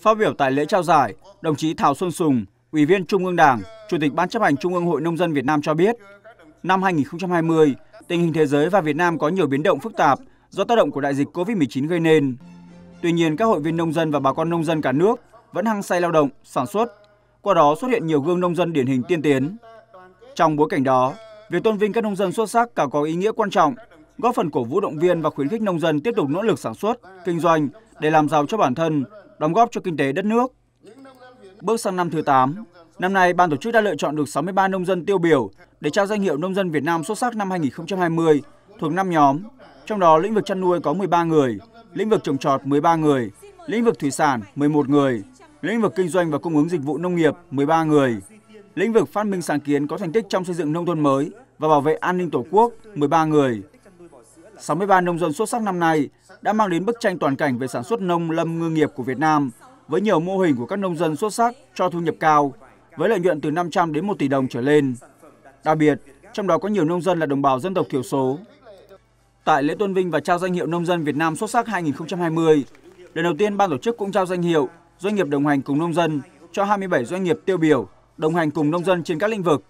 Phát biểu tại lễ trao giải, đồng chí Thảo Xuân Sùng, Ủy viên Trung ương Đảng, Chủ tịch Ban chấp hành Trung ương Hội Nông dân Việt Nam cho biết, năm 2020, tình hình thế giới và Việt Nam có nhiều biến động phức tạp do tác động của đại dịch COVID-19 gây nên. Tuy nhiên, các hội viên nông dân và bà con nông dân cả nước vẫn hăng say lao động, sản xuất, qua đó xuất hiện nhiều gương nông dân điển hình tiên tiến. Trong bối cảnh đó, việc tôn vinh các nông dân xuất sắc cả có ý nghĩa quan trọng, góp phần cổ vũ động viên và khuyến khích nông dân tiếp tục nỗ lực sản xuất, kinh doanh để làm giàu cho bản thân đóng góp cho kinh tế đất nước. Bước sang năm thứ 8, năm nay ban tổ chức đã lựa chọn được 63 nông dân tiêu biểu để trao danh hiệu nông dân Việt Nam xuất sắc năm 2020 thuộc 5 nhóm, trong đó lĩnh vực chăn nuôi có 13 người, lĩnh vực trồng trọt 13 người, lĩnh vực thủy sản 11 người, lĩnh vực kinh doanh và cung ứng dịch vụ nông nghiệp 13 người, lĩnh vực phát minh sáng kiến có thành tích trong xây dựng nông thôn mới và bảo vệ an ninh Tổ quốc 13 người, 63 nông dân xuất sắc năm nay đã mang đến bức tranh toàn cảnh về sản xuất nông lâm ngư nghiệp của Việt Nam với nhiều mô hình của các nông dân xuất sắc cho thu nhập cao với lợi nhuận từ 500 đến 1 tỷ đồng trở lên. Đặc biệt, trong đó có nhiều nông dân là đồng bào dân tộc thiểu số. Tại lễ tôn vinh và trao danh hiệu nông dân Việt Nam xuất sắc 2020, lần đầu tiên ban tổ chức cũng trao danh hiệu doanh nghiệp đồng hành cùng nông dân cho 27 doanh nghiệp tiêu biểu đồng hành cùng nông dân trên các lĩnh vực